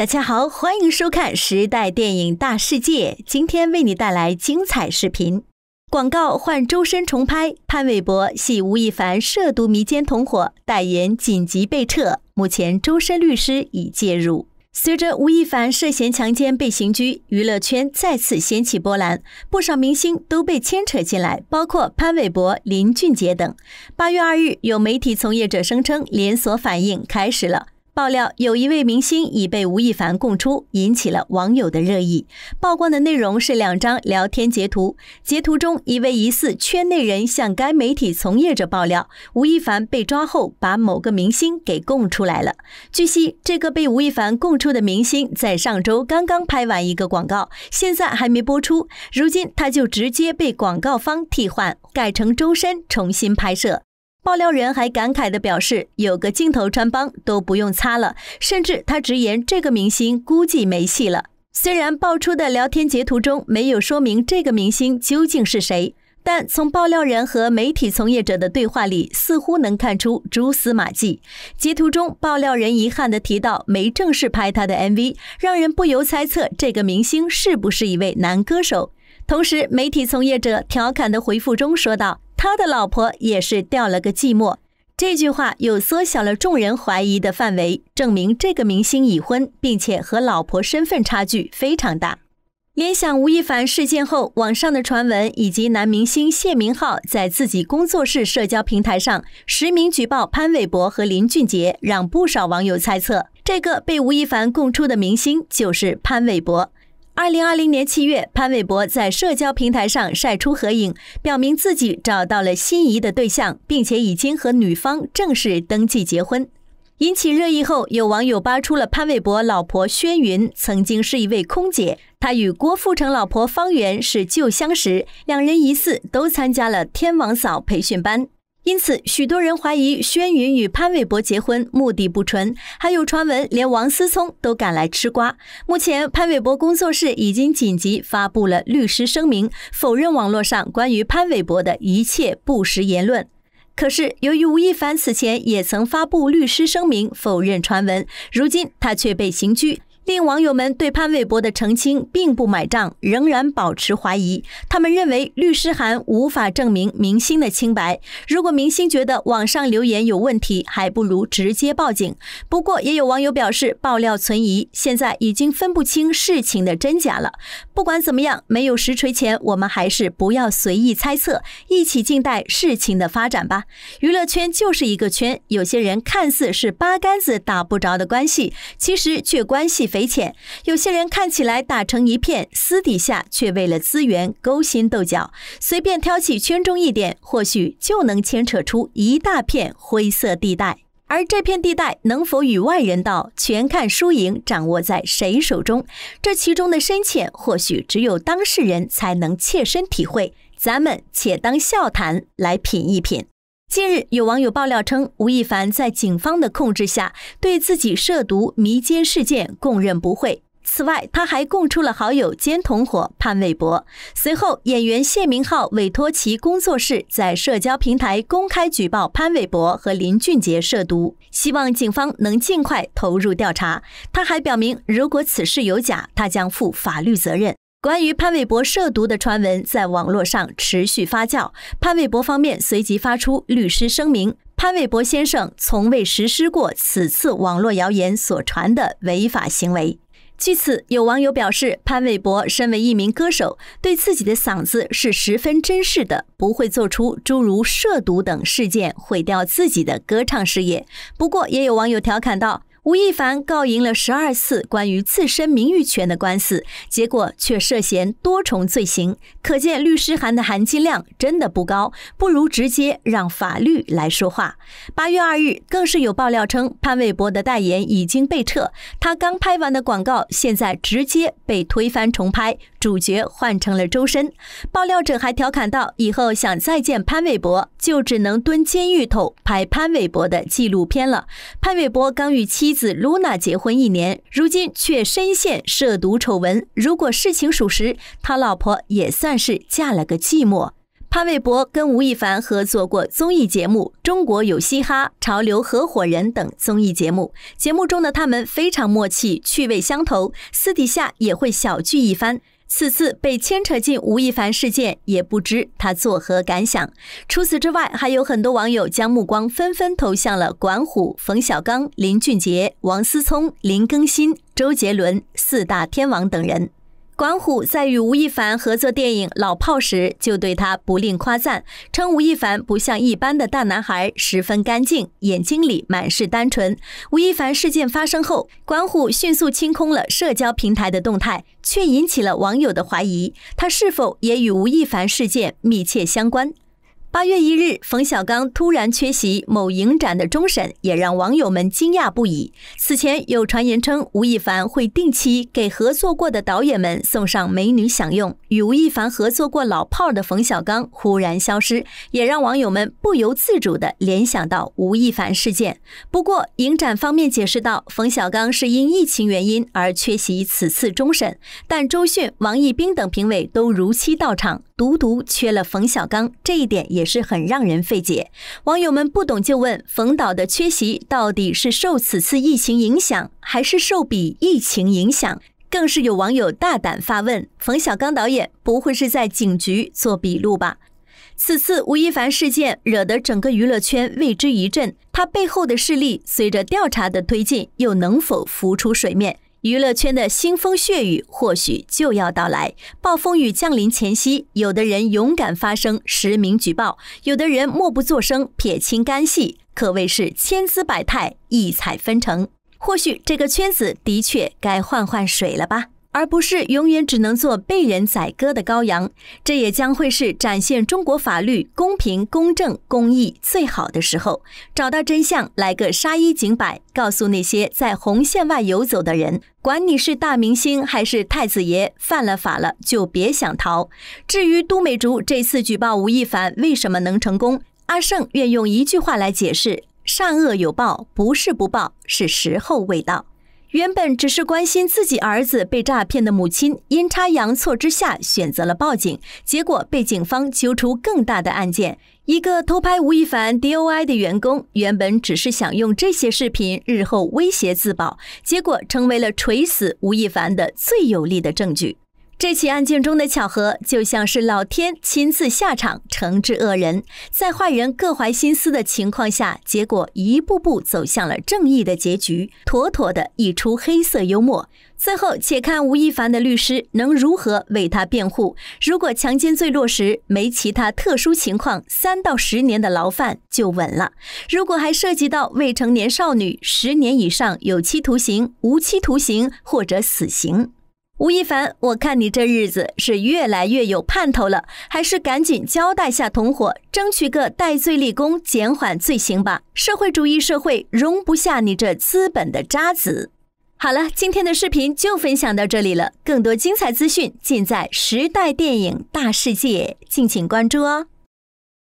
大家好，欢迎收看《时代电影大世界》。今天为你带来精彩视频。广告换周深重拍，潘玮柏系吴亦凡涉毒迷奸同伙，代言紧急被撤，目前周深律师已介入。随着吴亦凡涉嫌强奸被刑拘，娱乐圈再次掀起波澜，不少明星都被牵扯进来，包括潘玮柏、林俊杰等。八月二日，有媒体从业者声称，连锁反应开始了。爆料有一位明星已被吴亦凡供出，引起了网友的热议。曝光的内容是两张聊天截图，截图中一位疑似圈内人向该媒体从业者爆料，吴亦凡被抓后把某个明星给供出来了。据悉，这个被吴亦凡供出的明星在上周刚刚拍完一个广告，现在还没播出，如今他就直接被广告方替换，改成周深重新拍摄。爆料人还感慨地表示：“有个镜头穿帮都不用擦了。”甚至他直言：“这个明星估计没戏了。”虽然爆出的聊天截图中没有说明这个明星究竟是谁，但从爆料人和媒体从业者的对话里，似乎能看出蛛丝马迹。截图中，爆料人遗憾地提到没正式拍他的 MV，让人不由猜测这个明星是不是一位男歌手。同时，媒体从业者调侃的回复中说道。他的老婆也是掉了个寂寞，这句话又缩小了众人怀疑的范围，证明这个明星已婚，并且和老婆身份差距非常大。联想吴亦凡事件后，网上的传闻以及男明星谢明浩在自己工作室社交平台上实名举报潘玮柏和林俊杰，让不少网友猜测，这个被吴亦凡供出的明星就是潘玮柏。二零二零年七月，潘玮柏在社交平台上晒出合影，表明自己找到了心仪的对象，并且已经和女方正式登记结婚，引起热议。后，有网友扒出了潘玮柏老婆宣云曾经是一位空姐，她与郭富城老婆方媛是旧相识，两人疑似都参加了“天王嫂”培训班。因此，许多人怀疑轩云与潘玮柏结婚目的不纯，还有传闻连王思聪都赶来吃瓜。目前，潘玮柏工作室已经紧急发布了律师声明，否认网络上关于潘玮柏的一切不实言论。可是，由于吴亦凡此前也曾发布律师声明否认传闻，如今他却被刑拘。令网友们对潘玮柏的澄清并不买账，仍然保持怀疑。他们认为律师函无法证明明星的清白。如果明星觉得网上留言有问题，还不如直接报警。不过，也有网友表示爆料存疑，现在已经分不清事情的真假了。不管怎么样，没有实锤前，我们还是不要随意猜测，一起静待事情的发展吧。娱乐圈就是一个圈，有些人看似是八竿子打不着的关系，其实却关系。匪浅，有些人看起来打成一片，私底下却为了资源勾心斗角。随便挑起圈中一点，或许就能牵扯出一大片灰色地带。而这片地带能否与外人道，全看输赢掌握在谁手中。这其中的深浅，或许只有当事人才能切身体会。咱们且当笑谈来品一品。近日，有网友爆料称，吴亦凡在警方的控制下，对自己涉毒迷奸事件供认不讳。此外，他还供出了好友兼同伙潘玮柏。随后，演员谢明浩委托其工作室在社交平台公开举报潘玮柏和林俊杰涉毒，希望警方能尽快投入调查。他还表明，如果此事有假，他将负法律责任。关于潘玮柏涉毒的传闻在网络上持续发酵，潘玮柏方面随即发出律师声明：潘玮柏先生从未实施过此次网络谣言所传的违法行为。据此，有网友表示，潘玮柏身为一名歌手，对自己的嗓子是十分珍视的，不会做出诸如涉毒等事件毁掉自己的歌唱事业。不过，也有网友调侃道。吴亦凡告赢了十二次关于自身名誉权的官司，结果却涉嫌多重罪行，可见律师函的含金量真的不高，不如直接让法律来说话。八月二日，更是有爆料称，潘玮柏的代言已经被撤，他刚拍完的广告现在直接被推翻重拍。主角换成了周深，爆料者还调侃道：“以后想再见潘玮柏，就只能蹲监狱头拍潘玮柏的纪录片了。”潘玮柏刚与妻子露娜结婚一年，如今却深陷涉毒丑闻。如果事情属实，他老婆也算是嫁了个寂寞。潘玮柏跟吴亦凡合作过综艺节目《中国有嘻哈》《潮流合伙人》等综艺节目，节目中的他们非常默契，趣味相投，私底下也会小聚一番。此次被牵扯进吴亦凡事件，也不知他作何感想。除此之外，还有很多网友将目光纷纷投向了管虎、冯小刚、林俊杰、王思聪、林更新、周杰伦四大天王等人。管虎在与吴亦凡合作电影《老炮》时，就对他不吝夸赞，称吴亦凡不像一般的大男孩，十分干净，眼睛里满是单纯。吴亦凡事件发生后，管虎迅速清空了社交平台的动态，却引起了网友的怀疑，他是否也与吴亦凡事件密切相关？八月一日，冯小刚突然缺席某影展的终审，也让网友们惊讶不已。此前有传言称吴亦凡会定期给合作过的导演们送上美女享用，与吴亦凡合作过老炮儿的冯小刚忽然消失，也让网友们不由自主地联想到吴亦凡事件。不过影展方面解释到，冯小刚是因疫情原因而缺席此次终审，但周迅、王一冰等评委都如期到场，独独缺了冯小刚，这一点也。也是很让人费解，网友们不懂就问，冯导的缺席到底是受此次疫情影响，还是受彼疫情影响？更是有网友大胆发问：冯小刚导演不会是在警局做笔录吧？此次吴亦凡事件惹得整个娱乐圈为之一振，他背后的势力随着调查的推进，又能否浮出水面？娱乐圈的腥风血雨或许就要到来，暴风雨降临前夕，有的人勇敢发声实名举报，有的人默不作声撇清干系，可谓是千姿百态，异彩纷呈。或许这个圈子的确该换换水了吧，而不是永远只能做被人宰割的羔羊。这也将会是展现中国法律公平、公正、公义最好的时候，找到真相，来个杀一儆百，告诉那些在红线外游走的人。管你是大明星还是太子爷，犯了法了就别想逃。至于都美竹这次举报吴亦凡为什么能成功，阿胜愿用一句话来解释：善恶有报，不是不报，是时候未到。原本只是关心自己儿子被诈骗的母亲，阴差阳错之下选择了报警，结果被警方揪出更大的案件。一个偷拍吴亦凡 D O I 的员工，原本只是想用这些视频日后威胁自保，结果成为了锤死吴亦凡的最有力的证据。这起案件中的巧合，就像是老天亲自下场惩治恶人。在坏人各怀心思的情况下，结果一步步走向了正义的结局，妥妥的一出黑色幽默。最后，且看吴亦凡的律师能如何为他辩护。如果强奸罪落实没其他特殊情况，三到十年的牢犯就稳了。如果还涉及到未成年少女，十年以上有期徒刑、无期徒刑或者死刑。吴亦凡，我看你这日子是越来越有盼头了，还是赶紧交代下同伙，争取个戴罪立功，减缓罪行吧。社会主义社会容不下你这资本的渣子。好了，今天的视频就分享到这里了，更多精彩资讯尽在《时代电影大世界》，敬请关注哦。